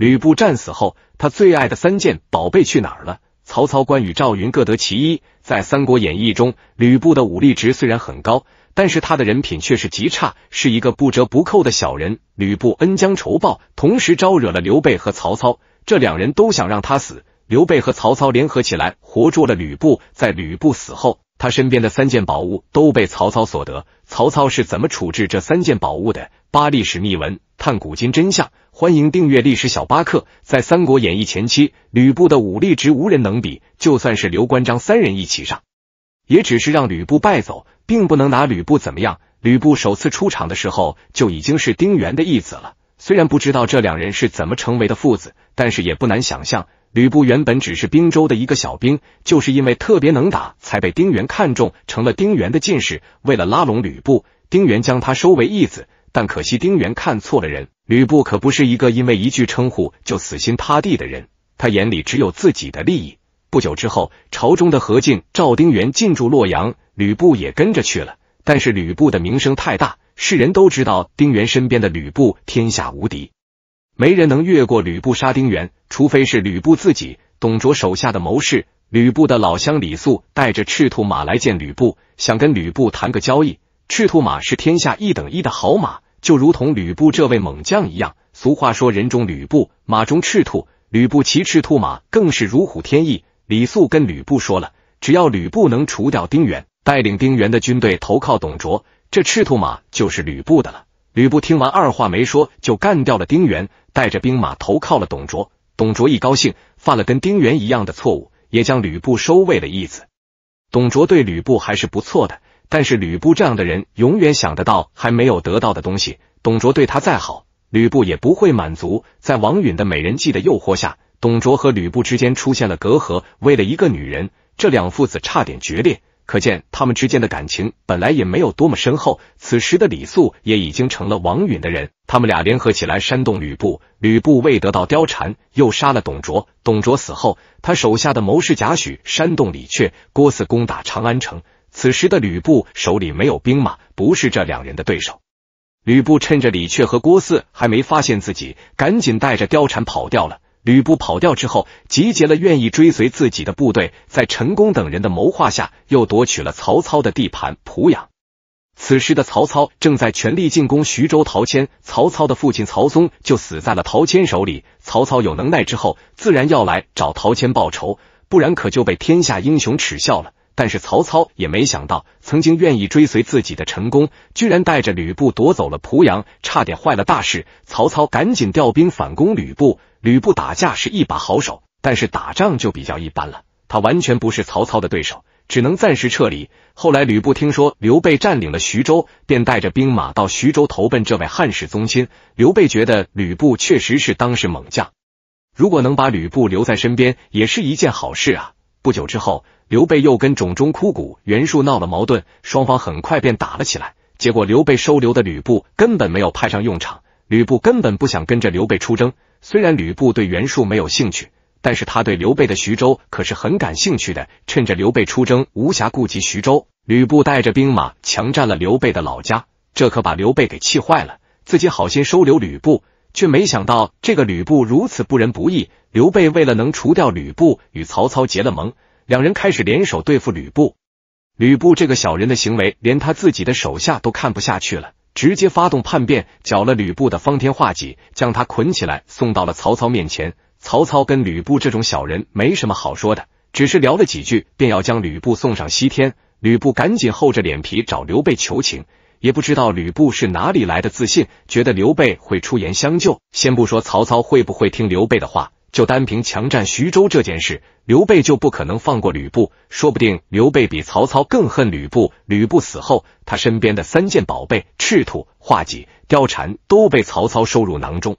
吕布战死后，他最爱的三件宝贝去哪儿了？曹操、关羽、赵云各得其一。在《三国演义》中，吕布的武力值虽然很高，但是他的人品却是极差，是一个不折不扣的小人。吕布恩将仇报，同时招惹了刘备和曹操，这两人都想让他死。刘备和曹操联合起来，活捉了吕布。在吕布死后，他身边的三件宝物都被曹操所得。曹操是怎么处置这三件宝物的？八历史秘闻。探古今真相，欢迎订阅历史小巴克。在《三国演义》前期，吕布的武力值无人能比，就算是刘关张三人一起上，也只是让吕布败走，并不能拿吕布怎么样。吕布首次出场的时候，就已经是丁原的义子了。虽然不知道这两人是怎么成为的父子，但是也不难想象，吕布原本只是滨州的一个小兵，就是因为特别能打，才被丁原看中，成了丁原的进士。为了拉拢吕布，丁原将他收为义子。但可惜丁原看错了人，吕布可不是一个因为一句称呼就死心塌地的人，他眼里只有自己的利益。不久之后，朝中的何进、赵丁原进驻洛阳，吕布也跟着去了。但是吕布的名声太大，世人都知道丁原身边的吕布天下无敌，没人能越过吕布杀丁原，除非是吕布自己。董卓手下的谋士吕布的老乡李肃带着赤兔马来见吕布，想跟吕布谈个交易。赤兔马是天下一等一的好马，就如同吕布这位猛将一样。俗话说，人中吕布，马中赤兔。吕布骑赤兔马，更是如虎添翼。李肃跟吕布说了，只要吕布能除掉丁原，带领丁原的军队投靠董卓，这赤兔马就是吕布的了。吕布听完，二话没说，就干掉了丁原，带着兵马投靠了董卓。董卓一高兴，犯了跟丁原一样的错误，也将吕布收为了义子。董卓对吕布还是不错的。但是吕布这样的人，永远想得到还没有得到的东西。董卓对他再好，吕布也不会满足。在王允的美人计的诱惑下，董卓和吕布之间出现了隔阂。为了一个女人，这两父子差点决裂。可见他们之间的感情本来也没有多么深厚。此时的李肃也已经成了王允的人，他们俩联合起来煽动吕布。吕布未得到貂蝉，又杀了董卓。董卓死后，他手下的谋士贾诩煽动李榷、郭汜攻打长安城。此时的吕布手里没有兵马，不是这两人的对手。吕布趁着李榷和郭汜还没发现自己，赶紧带着貂蝉跑掉了。吕布跑掉之后，集结了愿意追随自己的部队，在陈宫等人的谋划下，又夺取了曹操的地盘濮阳。此时的曹操正在全力进攻徐州，陶谦。曹操的父亲曹嵩就死在了陶谦手里。曹操有能耐之后，自然要来找陶谦报仇，不然可就被天下英雄耻笑了。但是曹操也没想到，曾经愿意追随自己的陈宫，居然带着吕布夺走了濮阳，差点坏了大事。曹操赶紧调兵反攻吕布。吕布打架是一把好手，但是打仗就比较一般了，他完全不是曹操的对手，只能暂时撤离。后来吕布听说刘备占领了徐州，便带着兵马到徐州投奔这位汉室宗亲。刘备觉得吕布确实是当世猛将，如果能把吕布留在身边，也是一件好事啊。不久之后，刘备又跟冢中枯骨袁术闹了矛盾，双方很快便打了起来。结果刘备收留的吕布根本没有派上用场，吕布根本不想跟着刘备出征。虽然吕布对袁术没有兴趣，但是他对刘备的徐州可是很感兴趣的。趁着刘备出征无暇顾及徐州，吕布带着兵马强占了刘备的老家，这可把刘备给气坏了。自己好心收留吕布。却没想到这个吕布如此不仁不义，刘备为了能除掉吕布，与曹操结了盟，两人开始联手对付吕布。吕布这个小人的行为，连他自己的手下都看不下去了，直接发动叛变，搅了吕布的方天画戟，将他捆起来送到了曹操面前。曹操跟吕布这种小人没什么好说的，只是聊了几句，便要将吕布送上西天。吕布赶紧厚着脸皮找刘备求情。也不知道吕布是哪里来的自信，觉得刘备会出言相救。先不说曹操会不会听刘备的话，就单凭强占徐州这件事，刘备就不可能放过吕布。说不定刘备比曹操更恨吕布。吕布死后，他身边的三件宝贝赤兔、画戟、貂蝉都被曹操收入囊中。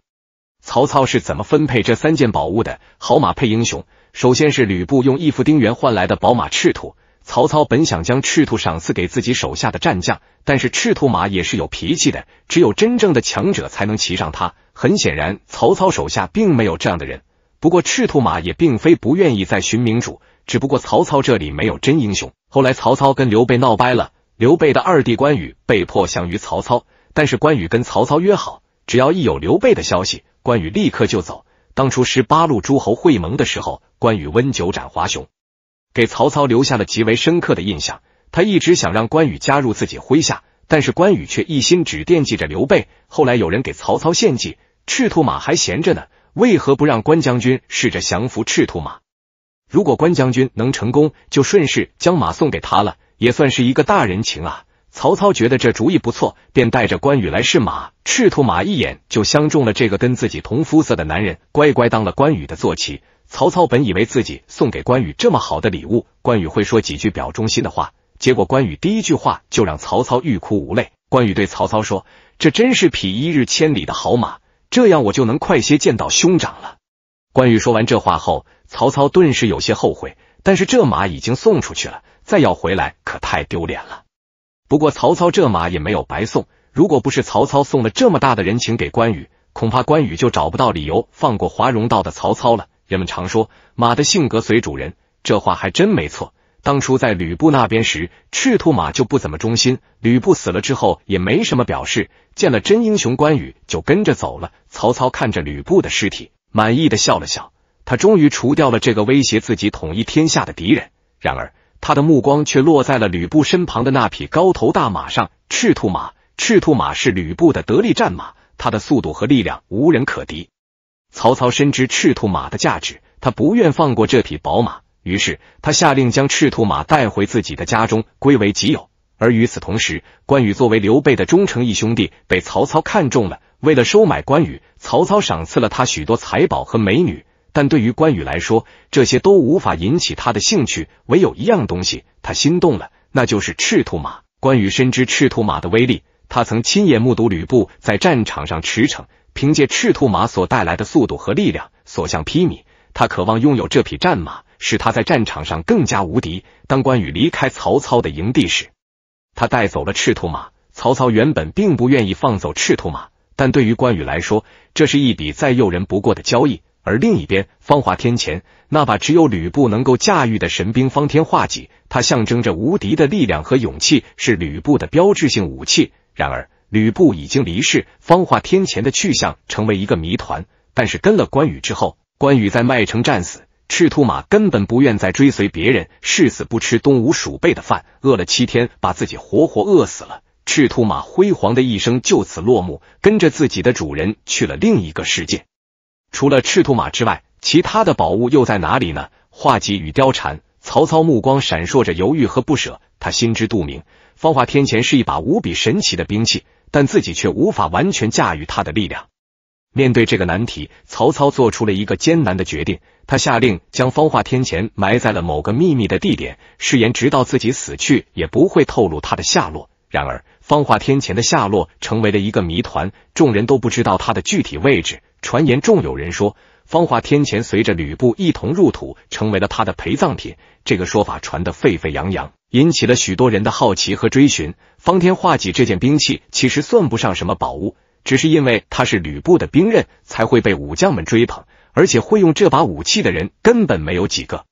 曹操是怎么分配这三件宝物的？好马配英雄。首先是吕布用义父丁原换来的宝马赤兔。曹操本想将赤兔赏赐给自己手下的战将，但是赤兔马也是有脾气的，只有真正的强者才能骑上它。很显然，曹操手下并没有这样的人。不过，赤兔马也并非不愿意再寻明主，只不过曹操这里没有真英雄。后来，曹操跟刘备闹掰了，刘备的二弟关羽被迫降于曹操，但是关羽跟曹操约好，只要一有刘备的消息，关羽立刻就走。当初十八路诸侯会盟的时候，关羽温酒斩华雄。给曹操留下了极为深刻的印象，他一直想让关羽加入自己麾下，但是关羽却一心只惦记着刘备。后来有人给曹操献计，赤兔马还闲着呢，为何不让关将军试着降服赤兔马？如果关将军能成功，就顺势将马送给他了，也算是一个大人情啊。曹操觉得这主意不错，便带着关羽来试马。赤兔马一眼就相中了这个跟自己同肤色的男人，乖乖当了关羽的坐骑。曹操本以为自己送给关羽这么好的礼物，关羽会说几句表忠心的话。结果关羽第一句话就让曹操欲哭无泪。关羽对曹操说：“这真是匹一日千里的好马，这样我就能快些见到兄长了。”关羽说完这话后，曹操顿时有些后悔。但是这马已经送出去了，再要回来可太丢脸了。不过曹操这马也没有白送，如果不是曹操送了这么大的人情给关羽，恐怕关羽就找不到理由放过华容道的曹操了。人们常说马的性格随主人，这话还真没错。当初在吕布那边时，赤兔马就不怎么忠心。吕布死了之后，也没什么表示，见了真英雄关羽就跟着走了。曹操看着吕布的尸体，满意的笑了笑，他终于除掉了这个威胁自己统一天下的敌人。然而，他的目光却落在了吕布身旁的那匹高头大马上，赤兔马。赤兔马是吕布的得力战马，它的速度和力量无人可敌。曹操深知赤兔马的价值，他不愿放过这匹宝马，于是他下令将赤兔马带回自己的家中，归为己有。而与此同时，关羽作为刘备的忠诚义兄弟，被曹操看中了。为了收买关羽，曹操赏赐了他许多财宝和美女。但对于关羽来说，这些都无法引起他的兴趣。唯有一样东西，他心动了，那就是赤兔马。关羽深知赤兔马的威力，他曾亲眼目睹吕布在战场上驰骋。凭借赤兔马所带来的速度和力量，所向披靡。他渴望拥有这匹战马，使他在战场上更加无敌。当关羽离开曹操的营地时，他带走了赤兔马。曹操原本并不愿意放走赤兔马，但对于关羽来说，这是一笔再诱人不过的交易。而另一边，芳华天前那把只有吕布能够驾驭的神兵方天画戟，它象征着无敌的力量和勇气，是吕布的标志性武器。然而，吕布已经离世，方化天前的去向成为一个谜团。但是跟了关羽之后，关羽在麦城战死，赤兔马根本不愿再追随别人，誓死不吃东吴鼠辈的饭，饿了七天，把自己活活饿死了。赤兔马辉煌的一生就此落幕，跟着自己的主人去了另一个世界。除了赤兔马之外，其他的宝物又在哪里呢？画戟与貂蝉，曹操目光闪烁着犹豫和不舍，他心知肚明，方化天前是一把无比神奇的兵器。但自己却无法完全驾驭他的力量。面对这个难题，曹操做出了一个艰难的决定，他下令将方化天前埋在了某个秘密的地点，誓言直到自己死去也不会透露他的下落。然而，方化天前的下落成为了一个谜团，众人都不知道他的具体位置。传言，中有人说方化天前随着吕布一同入土，成为了他的陪葬品。这个说法传得沸沸扬扬。引起了许多人的好奇和追寻。方天画戟这件兵器其实算不上什么宝物，只是因为它是吕布的兵刃，才会被武将们追捧。而且会用这把武器的人根本没有几个，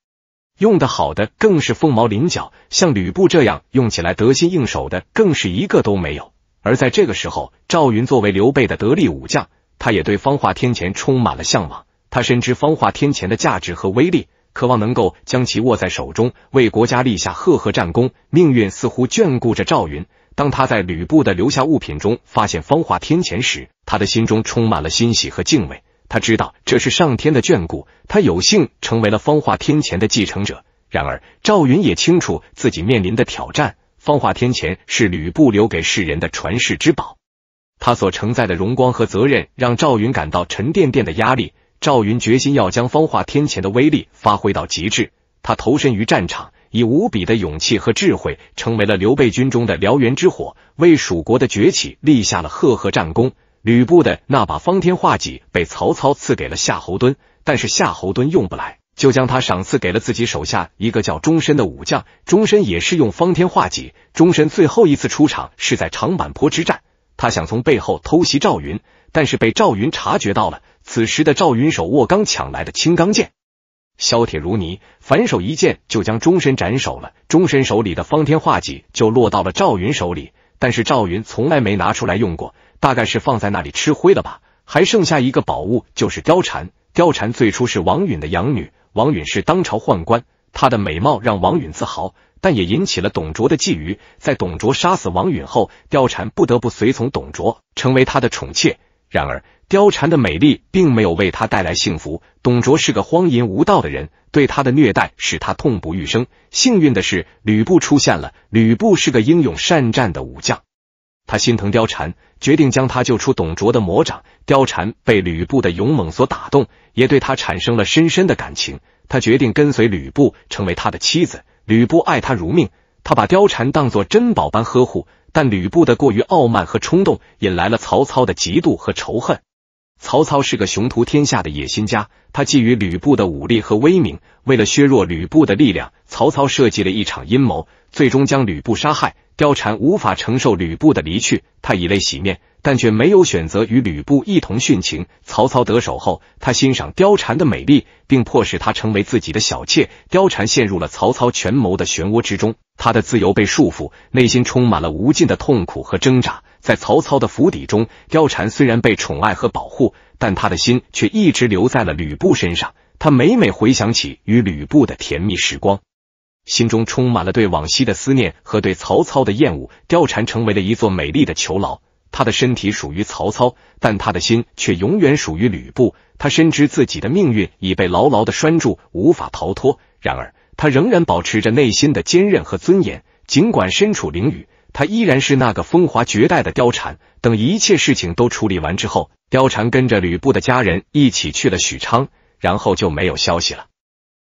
用得好的更是凤毛麟角。像吕布这样用起来得心应手的更是一个都没有。而在这个时候，赵云作为刘备的得力武将，他也对方化天钱充满了向往。他深知方化天钱的价值和威力。渴望能够将其握在手中，为国家立下赫赫战功。命运似乎眷顾着赵云。当他在吕布的留下物品中发现方化天钱时，他的心中充满了欣喜和敬畏。他知道这是上天的眷顾，他有幸成为了方化天钱的继承者。然而，赵云也清楚自己面临的挑战。方化天钱是吕布留给世人的传世之宝，他所承载的荣光和责任让赵云感到沉甸甸的压力。赵云决心要将方化天谴的威力发挥到极致，他投身于战场，以无比的勇气和智慧，成为了刘备军中的燎原之火，为蜀国的崛起立下了赫赫战功。吕布的那把方天画戟被曹操赐给了夏侯惇，但是夏侯惇用不来，就将他赏赐给了自己手下一个叫终身的武将。终身也是用方天画戟，终身最后一次出场是在长坂坡之战，他想从背后偷袭赵云，但是被赵云察觉到了。此时的赵云手握刚抢来的青钢剑，削铁如泥，反手一剑就将钟神斩首了。钟神手里的方天画戟就落到了赵云手里，但是赵云从来没拿出来用过，大概是放在那里吃灰了吧。还剩下一个宝物，就是貂蝉。貂蝉最初是王允的养女，王允是当朝宦官，她的美貌让王允自豪，但也引起了董卓的觊觎。在董卓杀死王允后，貂蝉不得不随从董卓，成为他的宠妾。然而，貂蝉的美丽并没有为他带来幸福。董卓是个荒淫无道的人，对他的虐待使他痛不欲生。幸运的是，吕布出现了。吕布是个英勇善战的武将，他心疼貂蝉，决定将她救出董卓的魔掌。貂蝉被吕布的勇猛所打动，也对他产生了深深的感情。他决定跟随吕布，成为他的妻子。吕布爱他如命，他把貂蝉当作珍宝般呵护。但吕布的过于傲慢和冲动，引来了曹操的嫉妒和仇恨。曹操是个雄图天下的野心家，他觊觎吕布的武力和威名。为了削弱吕布的力量，曹操设计了一场阴谋，最终将吕布杀害。貂蝉无法承受吕布的离去，她以泪洗面，但却没有选择与吕布一同殉情。曹操得手后，他欣赏貂蝉的美丽，并迫使她成为自己的小妾。貂蝉陷入了曹操权谋的漩涡之中，她的自由被束缚，内心充满了无尽的痛苦和挣扎。在曹操的府邸中，貂蝉虽然被宠爱和保护，但她的心却一直留在了吕布身上。她每每回想起与吕布的甜蜜时光，心中充满了对往昔的思念和对曹操的厌恶。貂蝉成为了一座美丽的囚牢，她的身体属于曹操，但她的心却永远属于吕布。她深知自己的命运已被牢牢的拴住，无法逃脱。然而，她仍然保持着内心的坚韧和尊严，尽管身处囹圄。他依然是那个风华绝代的貂蝉。等一切事情都处理完之后，貂蝉跟着吕布的家人一起去了许昌，然后就没有消息了。